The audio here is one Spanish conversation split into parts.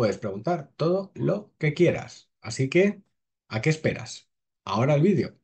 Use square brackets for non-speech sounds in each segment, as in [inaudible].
puedes preguntar todo lo que quieras. Así que, ¿a qué esperas? Ahora el vídeo.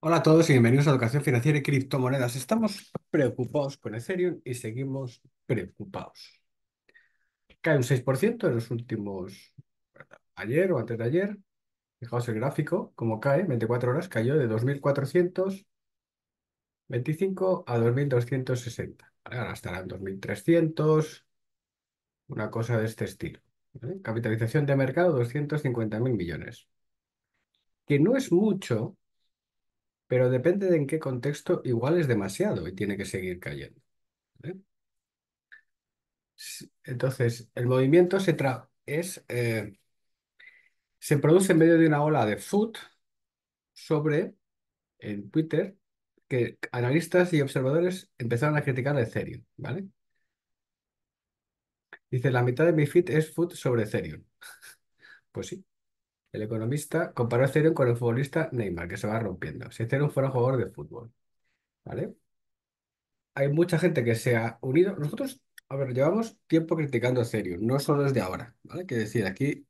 Hola a todos y bienvenidos a Educación Financiera y Criptomonedas. Estamos preocupados con Ethereum y seguimos preocupados. Cae un 6% en los últimos, ayer o antes de ayer. Fijaos el gráfico, como cae, 24 horas cayó de 2.425 a 2.260 ahora estarán 2.300, una cosa de este estilo. Capitalización de mercado 250.000 millones. Que no es mucho, pero depende de en qué contexto, igual es demasiado y tiene que seguir cayendo. Entonces, el movimiento se, es, eh, se produce en medio de una ola de food sobre en Twitter que analistas y observadores empezaron a criticar a Ethereum, ¿vale? Dice, la mitad de mi feed es food sobre Ethereum. [laughs] pues sí. El economista comparó a Ethereum con el futbolista Neymar, que se va rompiendo. Si Ethereum fuera un jugador de fútbol, ¿vale? Hay mucha gente que se ha unido. Nosotros, a ver, llevamos tiempo criticando a Ethereum, no solo desde ahora, ¿vale? Que decir, aquí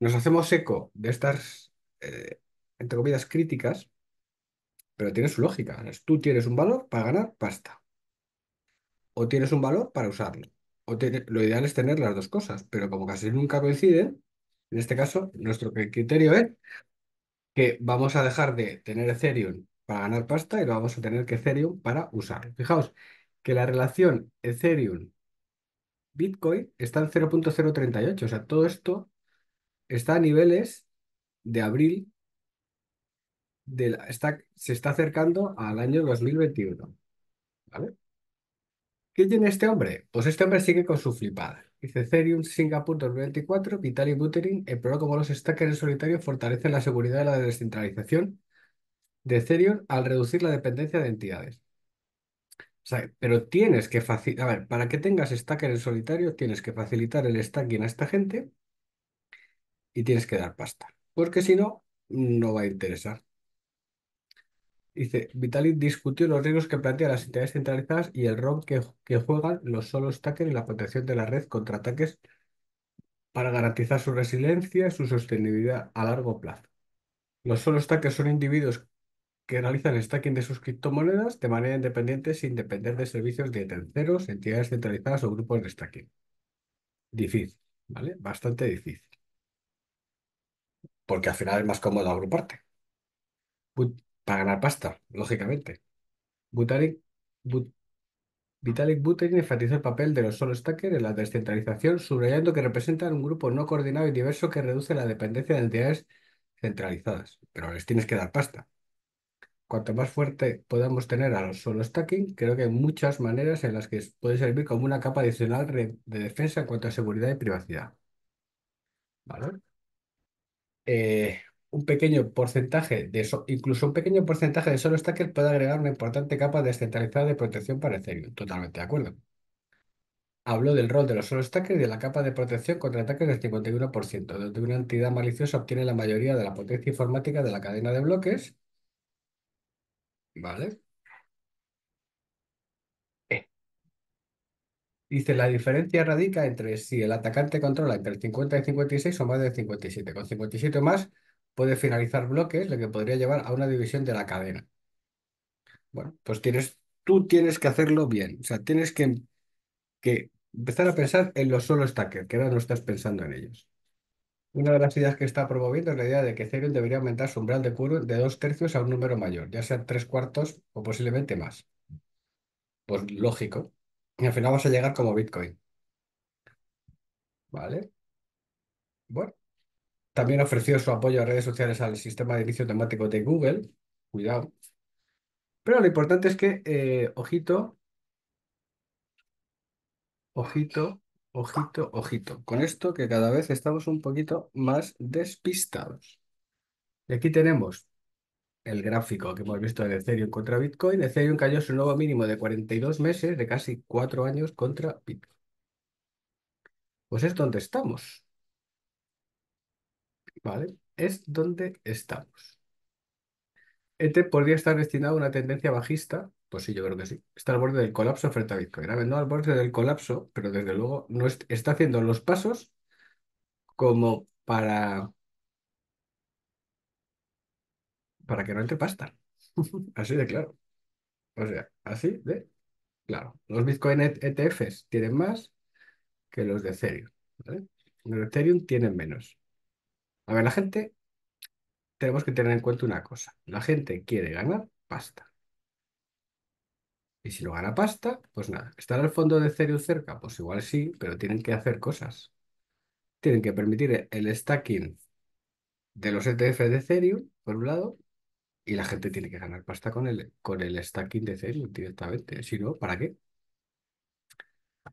nos hacemos eco de estas, eh, entre comillas, críticas pero tiene su lógica. Tú tienes un valor para ganar pasta. O tienes un valor para usarlo. O lo ideal es tener las dos cosas, pero como casi nunca coincide, en este caso, nuestro criterio es que vamos a dejar de tener Ethereum para ganar pasta y lo vamos a tener que Ethereum para usar. Fijaos que la relación Ethereum Bitcoin está en 0.038. O sea, todo esto está a niveles de abril se está acercando al año 2021. ¿Vale? ¿Qué tiene este hombre? Pues este hombre sigue con su flipada. Dice Ethereum, Singapur 2024, Vitalik Buterin programa de los stackers en solitario fortalecen la seguridad de la descentralización de Ethereum al reducir la dependencia de entidades. pero tienes que facilitar, a ver, para que tengas stackers en solitario, tienes que facilitar el stacking a esta gente y tienes que dar pasta, porque si no, no va a interesar. Dice, Vitalik discutió los riesgos que plantean las entidades centralizadas y el rol que, juegan los solo stackers en la protección de la red contra ataques para garantizar su resiliencia y su sostenibilidad a largo plazo. Los solo stackers son individuos que realizan el stacking de sus criptomonedas de manera independiente sin depender de servicios de terceros, entidades centralizadas o grupos de stacking. Difícil, ¿vale? Bastante difícil. Porque al final es más cómodo agruparte ganar pasta, lógicamente. Vitalik Buterin enfatizó el papel de los solo stackers en la descentralización, subrayando que representan un grupo no coordinado y diverso que reduce la dependencia de entidades centralizadas. Pero les tienes que dar pasta. Cuanto más fuerte podamos tener a los solo stacking, creo que hay muchas maneras en las que puede servir como una capa adicional de defensa en cuanto a seguridad y privacidad. ¿Vale? Eh, un pequeño porcentaje de eso incluso un pequeño porcentaje de solo stackers puede agregar una importante capa descentralizada de protección para Ethereum. Totalmente de acuerdo. Habló del rol de los solo stackers y de la capa de protección contra ataques del 51%, donde una entidad maliciosa obtiene la mayoría de la potencia informática de la cadena de bloques. ¿Vale? Dice, la diferencia radica entre si el atacante controla entre el 50 y 56 o más del 57. Con 57 o más, puede finalizar bloques, lo que podría llevar a una división de la cadena. Bueno, pues tienes, tú tienes que hacerlo bien. O sea, tienes que, que empezar a pensar en los solo stackers, que ahora no estás pensando en ellos. Una de las ideas que está promoviendo es la idea de que Ethereum debería aumentar su umbral de curve de dos tercios a un número mayor, ya sea tres cuartos o posiblemente más. Pues lógico. Y al final vas a llegar como Bitcoin. ¿Vale? Bueno, también ofreció su apoyo a redes sociales al sistema de inicio temático de Google. Cuidado. Pero lo importante es que, eh, ojito, ojito, ojito, ojito. Con esto que cada vez estamos un poquito más despistados. Y aquí tenemos el gráfico que hemos visto de Ethereum contra Bitcoin. Ethereum cayó su nuevo mínimo de 42 meses, de casi 4 años contra Bitcoin. Pues es donde estamos. ¿vale? Es donde estamos. ¿ETF este podría estar destinado a una tendencia bajista. Pues sí, yo creo que sí. Está al borde del colapso frente a Bitcoin. no al borde del colapso, pero desde luego no está haciendo los pasos como para, para que no entre pasta. [laughs] así de claro. O sea, así de claro. Los Bitcoin ETFs tienen más que los de Ethereum. Los Ethereum tienen menos. A ver, la gente, tenemos que tener en cuenta una cosa. La gente quiere ganar pasta. Y si no gana pasta, pues nada. ¿Estará el fondo de Ethereum cerca? Pues igual sí, pero tienen que hacer cosas. Tienen que permitir el stacking de los ETF de Ethereum, por un lado, y la gente tiene que ganar pasta con el, con el stacking de Ethereum directamente. Si no, ¿para qué?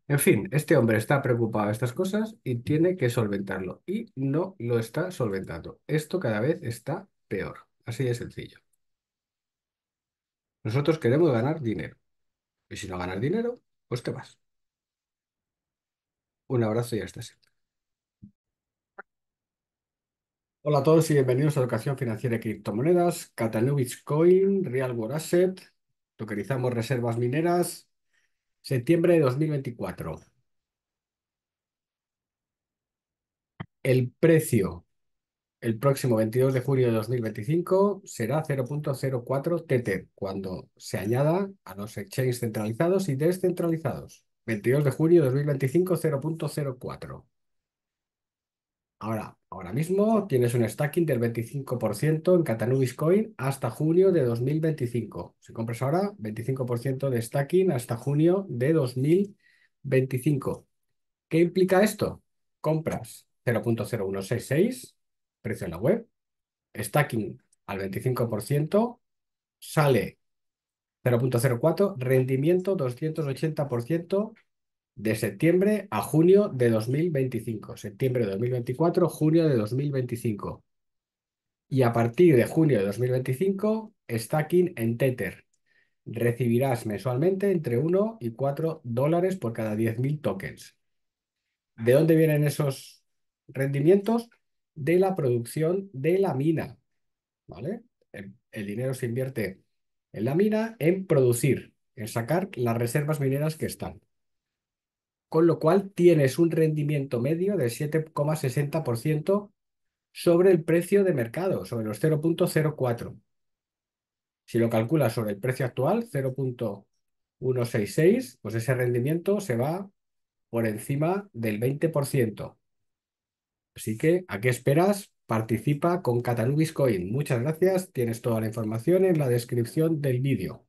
En fin, este hombre está preocupado de estas cosas y tiene que solventarlo. Y no lo está solventando. Esto cada vez está peor. Así de sencillo. Nosotros queremos ganar dinero. Y si no ganas dinero, pues te vas. Un abrazo y hasta siempre. Hola a todos y bienvenidos a Educación Financiera y Criptomonedas, Catalubic Coin, Real World Asset, tokenizamos reservas mineras, Septiembre de 2024. El precio el próximo 22 de julio de 2025 será 0.04 TT cuando se añada a los exchanges centralizados y descentralizados. 22 de julio de 2025 0.04. Ahora, ahora mismo tienes un stacking del 25% en Catanubis Coin hasta junio de 2025. Si compras ahora, 25% de stacking hasta junio de 2025. ¿Qué implica esto? Compras 0.0166, precio en la web, stacking al 25%, sale 0.04, rendimiento 280%, de septiembre a junio de 2025. Septiembre de 2024, junio de 2025. Y a partir de junio de 2025, stacking en Tether. Recibirás mensualmente entre 1 y 4 dólares por cada 10.000 tokens. ¿De dónde vienen esos rendimientos? De la producción de la mina. ¿Vale? el dinero se invierte en la mina en producir, en sacar las reservas mineras que están con lo cual tienes un rendimiento medio del 7,60% sobre el precio de mercado, sobre los 0.04. Si lo calculas sobre el precio actual, 0.166, pues ese rendimiento se va por encima del 20%. Así que, ¿a qué esperas? Participa con Catalubis Coin. Muchas gracias. Tienes toda la información en la descripción del vídeo.